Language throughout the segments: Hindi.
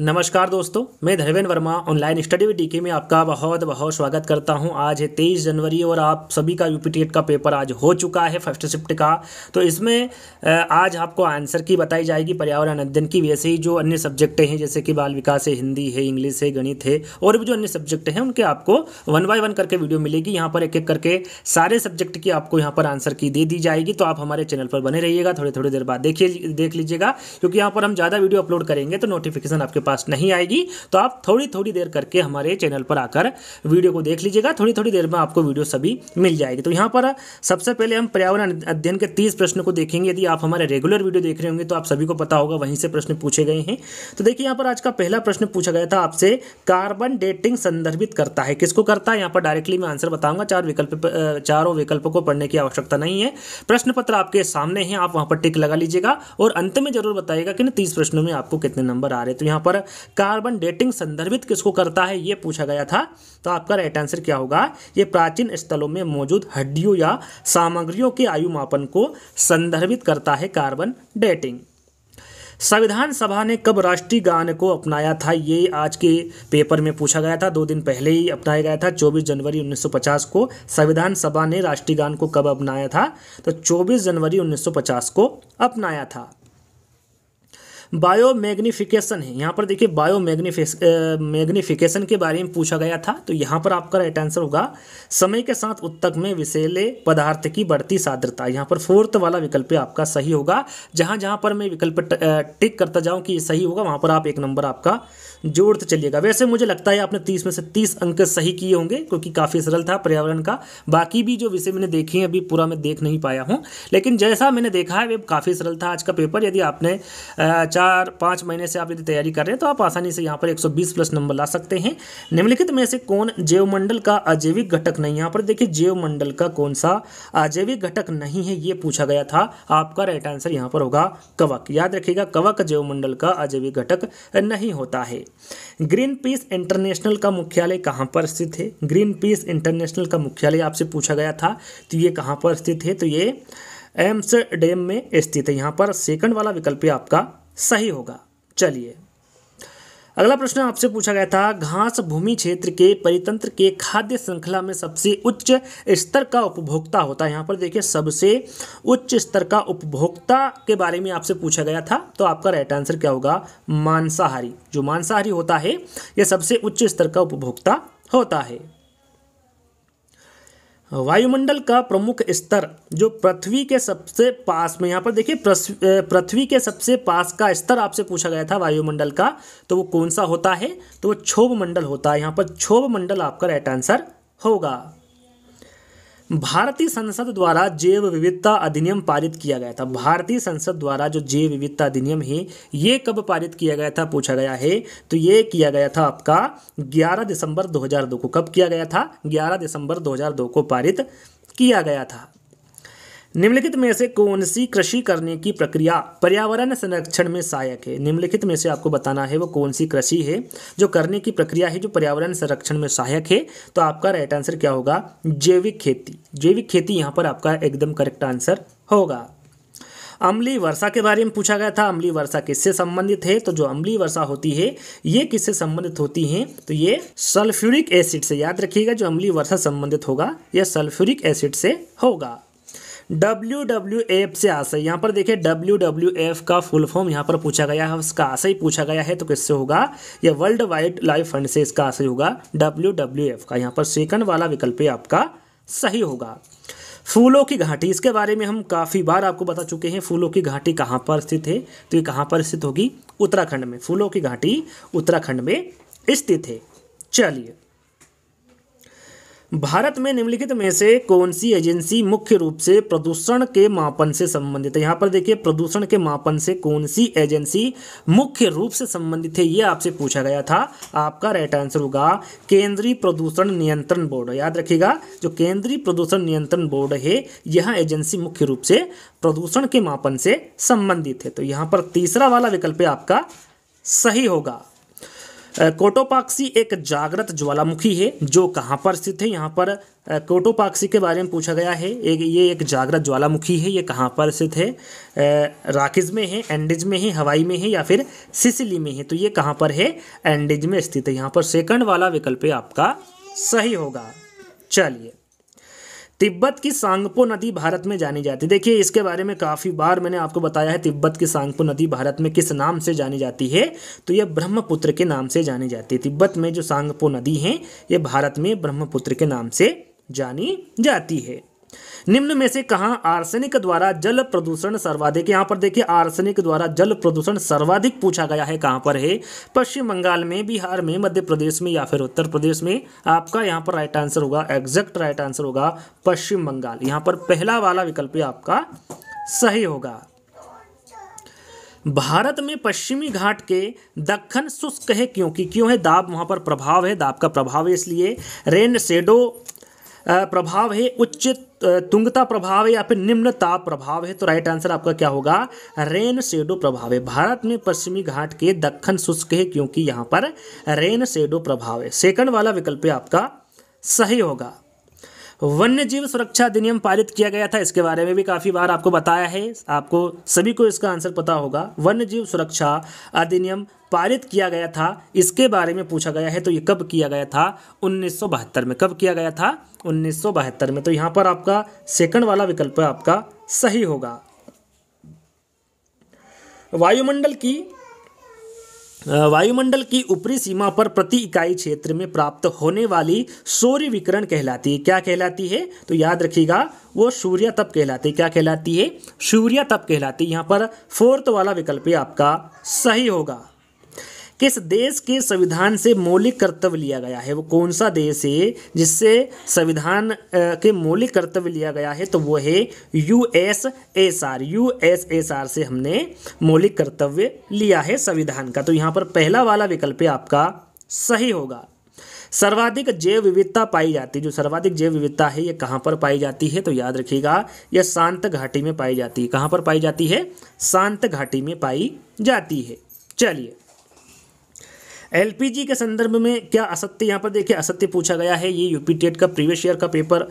नमस्कार दोस्तों मैं Dharmendra Verma online study with DK में आपका बहुत बहुत स्वागत करता हूं आज है तेईस जनवरी और आप सभी का यूपी का पेपर आज हो चुका है फर्स्ट शिफ्ट का तो इसमें आज आपको आंसर की बताई जाएगी पर्यावरण अध्ययन की वैसे ही जो अन्य सब्जेक्ट हैं जैसे कि बाल विकास है हिंदी है इंग्लिश है गणित है और भी जो अन्य सब्जेक्ट हैं उनके आपको वन बाय वन करके वीडियो मिलेगी यहाँ पर एक एक करके सारे सब्जेक्ट की आपको यहाँ पर आंसर की दे दी जाएगी तो आप हमारे चैनल पर बने रहिएगा थोड़ी थोड़ी देर बाद देखिए देख लीजिएगा क्योंकि यहाँ पर हम ज़्यादा वीडियो अपलोड करेंगे तो नोटिफिकेशन आपके पास नहीं आएगी तो आप थोड़ी थोड़ी देर करके हमारे चैनल पर आकर वीडियो को देख लीजिएगा थोड़ी थोड़ी देर में आपको वीडियो सभी मिल जाएगी तो यहाँ पर सबसे पहले हम पर्यावरण अध्ययन के तीस प्रश्न को देखेंगे यदि आप हमारे रेगुलर वीडियो देख रहे होंगे तो आप सभी को पता होगा वहीं से प्रश्न पूछे गए हैं तो देखिए यहाँ पर आज का पहला प्रश्न पूछा गया था आपसे कार्बन डेटिंग संदर्भित करता है किसको करता है यहाँ पर डायरेक्टली मैं आंसर बताऊंगा चार विकल्प चारों विकल्पों को पढ़ने की आवश्यकता नहीं है प्रश्न पत्र आपके सामने है आप वहाँ पर टिक लगा लीजिएगा और अंत में जरूर बताइएगा कि ना तीस प्रश्नों में आपको कितने नंबर आ रहे तो यहाँ पर और कार्बन डेटिंग संदर्भित किसको करता है ये पूछा गया था तो आपका राइट आंसर क्या होगा ये प्राचीन स्थलों में मौजूद हड्डियों या सामग्रियों के आयु मापन को संदर्भित करता है कार्बन डेटिंग संविधान सभा ने कब राष्ट्रीय गान को अपनाया था ये आज के पेपर में पूछा गया था दो दिन पहले ही अपनाया गया था 24 जनवरी 1950 को संविधान सभा ने राष्ट्रीय गान को कब अपनाया था तो 24 जनवरी 1950 को अपनाया था बायो मैग्निफिकेशन है यहाँ पर देखिए बायो मैग्निफिकेशन के बारे में पूछा गया था तो यहाँ पर आपका राइट आंसर होगा समय के साथ उत्तक में विषैले पदार्थ की बढ़ती सान्द्रता यहाँ पर फोर्थ वाला विकल्प आपका सही होगा जहाँ जहाँ पर मैं विकल्प टिक करता जाऊँ कि सही होगा वहाँ पर आप एक नंबर आपका जोड़ते चलिएगा वैसे मुझे लगता है आपने तीस में से तीस अंक सही किए होंगे क्योंकि काफ़ी सरल था पर्यावरण का बाकी भी जो विषय मैंने देखे हैं अभी पूरा मैं देख नहीं पाया हूँ लेकिन जैसा मैंने देखा है वे काफ़ी सरल था आज का पेपर यदि आपने चार पाँच महीने से आप यदि तैयारी कर रहे हैं तो आप आसानी से यहाँ पर एक प्लस नंबर ला सकते हैं निम्नलिखित में से कौन जैवमंडल का अजैविक घटक नहीं यहाँ पर देखिए जैवमंडल का कौन सा अजैविक घटक नहीं है ये पूछा गया था आपका राइट आंसर यहाँ पर होगा कवक याद रखिएगा कवक जैवमंडल का अजैविक घटक नहीं होता है ग्रीन पीस इंटरनेशनल का मुख्यालय कहाँ पर स्थित है ग्रीन पीस इंटरनेशनल का मुख्यालय आपसे पूछा गया था तो ये कहाँ पर स्थित है तो ये एम्स्टर्डम में स्थित है यहाँ पर सेकंड वाला विकल्प आपका सही होगा चलिए अगला प्रश्न आपसे पूछा गया था घास भूमि क्षेत्र के परितंत्र के खाद्य श्रृंखला में सबसे उच्च स्तर का उपभोक्ता होता है यहाँ पर देखिए सबसे उच्च स्तर का उपभोक्ता के बारे में आपसे पूछा गया था तो आपका राइट आंसर क्या होगा मांसाहारी जो मांसाहारी होता है यह सबसे उच्च स्तर का उपभोक्ता होता है वायुमंडल का प्रमुख स्तर जो पृथ्वी के सबसे पास में यहाँ पर देखिए पृथ्वी के सबसे पास का स्तर आपसे पूछा गया था वायुमंडल का तो वो कौन सा होता है तो वो क्षोभ मंडल होता है यहाँ पर क्षोभ मंडल आपका राइट आंसर होगा भारतीय संसद द्वारा जैव विविधता अधिनियम पारित किया गया था भारतीय संसद द्वारा जो जैव विविधता अधिनियम है ये कब पारित किया गया था पूछा गया है तो ये किया गया था आपका 11 दिसंबर 2002 को कब किया गया था 11 दिसंबर 2002 को पारित किया गया था निम्नलिखित में से कौन सी कृषि करने की प्रक्रिया पर्यावरण संरक्षण में सहायक है निम्नलिखित में से आपको बताना है वो कौन सी कृषि है जो करने की प्रक्रिया है जो पर्यावरण संरक्षण में सहायक है तो आपका राइट आंसर क्या होगा जैविक खेती जैविक खेती यहाँ पर आपका एकदम करेक्ट आंसर होगा अम्ली वर्षा के बारे में पूछा गया था अम्ली वर्षा किससे संबंधित है तो जो अम्ली वर्षा होती है ये किससे संबंधित होती है तो ये सल्फ्यूरिक एसिड से याद रखिएगा जो अम्ली वर्षा संबंधित होगा यह सल्फ्यूरिक एसिड से होगा डब्ल्यू डब्ल्यू एफ से आशय यहाँ पर देखिए डब्ल्यू डब्ल्यू एफ का फुल फॉर्म यहाँ पर पूछा गया है उसका आशय पूछा गया है तो किससे होगा यह वर्ल्ड वाइड लाइफ फंड से इसका आशय होगा डब्ल्यू डब्ल्यू एफ का यहाँ पर सेकंड वाला विकल्प आपका सही होगा फूलों की घाटी इसके बारे में हम काफ़ी बार आपको बता चुके हैं फूलों की घाटी कहाँ पर स्थित है तो ये कहाँ पर स्थित होगी उत्तराखंड में फूलों की घाटी उत्तराखंड में स्थित है चलिए भारत में निम्नलिखित में से कौन सी एजेंसी मुख्य रूप से प्रदूषण के मापन से संबंधित है यहाँ पर देखिए प्रदूषण के मापन से कौन सी एजेंसी मुख्य रूप से संबंधित है ये आपसे पूछा गया था आपका राइट आंसर होगा केंद्रीय प्रदूषण नियंत्रण बोर्ड याद रखिएगा जो केंद्रीय प्रदूषण नियंत्रण बोर्ड है यह एजेंसी मुख्य रूप से प्रदूषण के मापन से संबंधित है तो यहाँ पर तीसरा वाला विकल्प आपका सही होगा कोटोपाक्सी एक जागृत ज्वालामुखी है जो कहाँ पर स्थित है यहाँ पर कोटोपाक्सी के बारे में पूछा गया है एक ये एक जागृत ज्वालामुखी है ये कहाँ पर स्थित है राकेज में है एंडिज में है हवाई में है या फिर सिसिली में है तो ये कहाँ पर है एंडिज में स्थित है यहाँ पर सेकंड वाला विकल्प आपका सही होगा चलिए तिब्बत की सांगपो नदी भारत में जानी जाती है देखिए इसके बारे में काफ़ी बार मैंने आपको बताया है तिब्बत की सांगपो नदी भारत में किस नाम से जानी जाती है तो यह ब्रह्मपुत्र के नाम से जानी जाती है तिब्बत में जो सांगपो नदी है ये भारत में ब्रह्मपुत्र के नाम से जानी जाती है निम्न में से कहा आर्सेनिक द्वारा जल प्रदूषण सर्वाधिक यहां पर देखिए आर्सेनिक द्वारा जल प्रदूषण सर्वाधिक पूछा गया है कहां पर है पश्चिम बंगाल में बिहार में मध्य प्रदेश में या फिर उत्तर प्रदेश में आपका यहां पर राइट आंसर होगा एग्जैक्ट राइट आंसर होगा पश्चिम बंगाल यहां पर पहला वाला विकल्प आपका सही होगा भारत में पश्चिमी घाट के दक्षिण शुष्क है क्योंकि क्यों है दाब वहां पर प्रभाव है दाब का प्रभाव है इसलिए रेन सेडो प्रभाव है उच्च तुंगता प्रभाव है या फिर निम्न ताप प्रभाव है तो राइट आंसर आपका क्या होगा रेन सेडो प्रभाव है भारत में पश्चिमी घाट के दक्षिण शुष्क है क्योंकि यहाँ पर रेन सेडो प्रभाव है सेकंड वाला विकल्प आपका सही होगा वन्य जीव सुरक्षा अधिनियम पारित किया गया था इसके बारे में भी काफ़ी बार आपको बताया है आपको सभी को इसका आंसर पता होगा वन्य जीव सुरक्षा अधिनियम पारित किया गया था इसके बारे में पूछा गया है तो ये कब किया गया था उन्नीस में कब किया गया था उन्नीस में तो यहां पर आपका सेकंड वाला विकल्प आपका सही होगा वायुमंडल की वायुमंडल की ऊपरी सीमा पर प्रति इकाई क्षेत्र में प्राप्त होने वाली सूर्य विकिरण कहलाती है क्या कहलाती है तो याद रखिएगा वो सूर्य तप कहलाती है क्या कहलाती है सूर्य तप कहलाती है यहाँ पर फोर्थ वाला विकल्प आपका सही होगा किस देश के संविधान से मौलिक कर्तव्य लिया गया है वो कौन सा देश है जिससे संविधान के मौलिक कर्तव्य लिया गया है तो वो है U S S R U S S R से हमने मौलिक कर्तव्य लिया है संविधान का तो यहाँ पर पहला वाला विकल्प आपका सही होगा सर्वाधिक जैव विविधता पाई जाती है जो सर्वाधिक जैव विविधता है ये कहाँ पर पाई जाती है तो याद रखिएगा यह शांत घाटी में पाई जाती है कहाँ पर पाई जाती है शांत घाटी में पाई जाती है चलिए एलपीजी के संदर्भ में क्या असत्य यहाँ पर देखिए असत्य पूछा गया है ये टेट का प्रीवियस ईयर का पेपर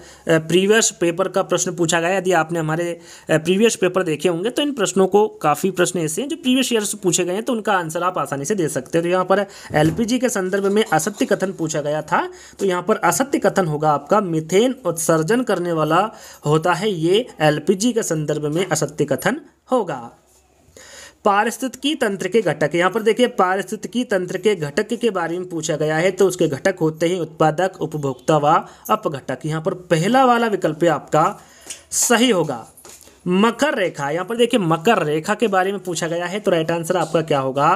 प्रीवियस पेपर का प्रश्न पूछा गया यदि आपने हमारे प्रीवियस पेपर देखे होंगे तो इन प्रश्नों को काफ़ी प्रश्न ऐसे हैं जो प्रीवियस ईयर से पूछे गए हैं तो उनका आंसर आप आसानी से दे सकते हैं तो यहाँ पर एल के संदर्भ में असत्य कथन पूछा गया था तो यहाँ पर असत्य कथन होगा आपका मिथेन उत्सर्जन करने वाला होता है ये एल के संदर्भ में असत्य कथन होगा पारिस्थितिकी तंत्र के घटक यहाँ पर देखिए पारिस्थितिकी तंत्र के घटक के बारे में पूछा गया है तो उसके घटक होते हैं उत्पादक उपभोक्ता व अपघटक यहाँ पर पहला वाला विकल्प आपका सही होगा मकर रेखा यहाँ पर देखिए मकर रेखा के बारे में पूछा गया है तो राइट आंसर आपका क्या होगा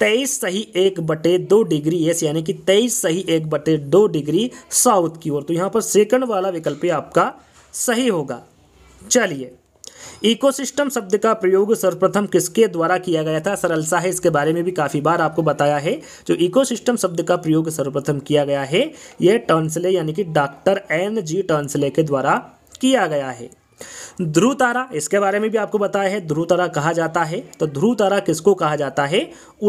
तेईस सही एक बटे दो डिग्री एस यानी कि तेईस सही एक बटे दो डिग्री साउथ की ओर तो यहाँ पर सेकंड वाला विकल्प आपका सही होगा चलिए इकोसिस्टम शब्द का प्रयोग सर्वप्रथम किसके द्वारा किया गया था सर सा है इसके बारे में भी काफ़ी बार आपको बताया है जो इकोसिस्टम शब्द का प्रयोग सर्वप्रथम किया गया है यह टर्नसले यानी कि डॉक्टर एन जी टर्नसले के द्वारा किया गया है ध्रुव तारा इसके बारे में भी आपको बताया है ध्रुव तारा कहा जाता है तो ध्रुव तारा किसको कहा जाता है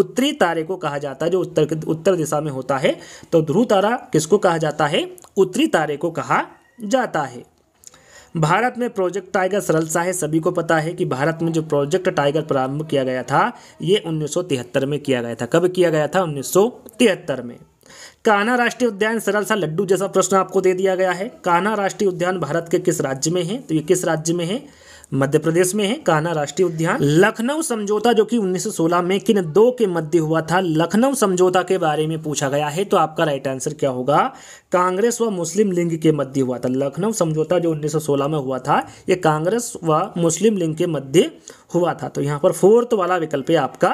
उत्तरी तारे को कहा जाता है जो उत्तर उत्तर दिशा में होता है तो ध्रुव तारा किसको कहा जाता है उत्तरी तारे को कहा जाता है भारत में प्रोजेक्ट टाइगर सरल सा है सभी को पता है कि भारत में जो प्रोजेक्ट टाइगर प्रारंभ किया गया था ये 1973 में किया गया था कब किया गया था 1973 में कान्हा राष्ट्रीय उद्यान सरल सा लड्डू जैसा प्रश्न आपको दे दिया गया है कान्हा राष्ट्रीय उद्यान भारत के किस राज्य में है तो ये किस राज्य में है मध्य प्रदेश में है कान्हा राष्ट्रीय उद्यान लखनऊ समझौता जो कि 1916 में किन दो के मध्य हुआ था लखनऊ समझौता के बारे में पूछा गया है तो आपका राइट आंसर क्या होगा कांग्रेस व मुस्लिम लीग के मध्य हुआ था लखनऊ समझौता जो 1916 में हुआ था ये कांग्रेस व मुस्लिम लीग के मध्य हुआ था तो यहाँ पर फोर्थ वाला विकल्प है आपका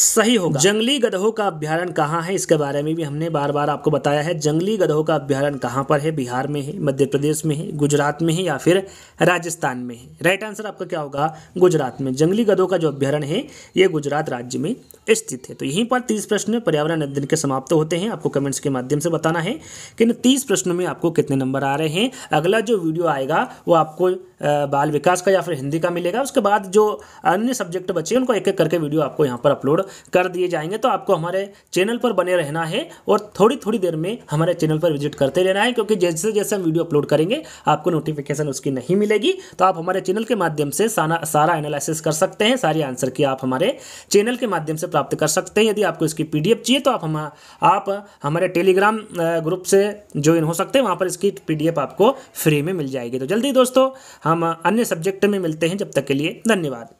सही होगा जंगली गधों का अभ्यारण कहाँ है इसके बारे में भी हमने बार बार आपको बताया है जंगली गधों का अभ्यारण कहाँ पर है बिहार में है मध्य प्रदेश में है गुजरात में है या फिर राजस्थान में है राइट आंसर आपका क्या होगा गुजरात में जंगली गधों का जो अभ्यारण है ये गुजरात राज्य में स्थित है तो यहीं पर तीस प्रश्न पर्यावरण अध्ययन के समाप्त होते हैं आपको कमेंट्स के माध्यम से बताना है कि तीस प्रश्नों में आपको कितने नंबर आ रहे हैं अगला जो वीडियो आएगा वो आपको बाल विकास का या फिर हिंदी का मिलेगा उसके बाद जो अन्य सब्जेक्ट बचे उनको एक एक करके वीडियो आपको यहाँ पर अपलोड अपलोड कर दिए जाएंगे तो आपको हमारे चैनल पर बने रहना है और थोड़ी थोड़ी देर में हमारे चैनल पर विजिट करते रहना है क्योंकि जैसे जैसे हम वीडियो अपलोड करेंगे आपको नोटिफिकेशन उसकी नहीं मिलेगी तो आप हमारे चैनल के माध्यम से सारा एनालिसिस कर सकते हैं सारी आंसर की आप हमारे चैनल के माध्यम से प्राप्त कर सकते हैं यदि आपको इसकी पीडीएफ चाहिए तो आप हम आप हमारे टेलीग्राम ग्रुप से ज्वाइन हो सकते हैं वहाँ पर इसकी पीडीएफ आपको फ्री में मिल जाएगी तो जल्दी दोस्तों हम अन्य सब्जेक्ट में मिलते हैं जब तक के लिए धन्यवाद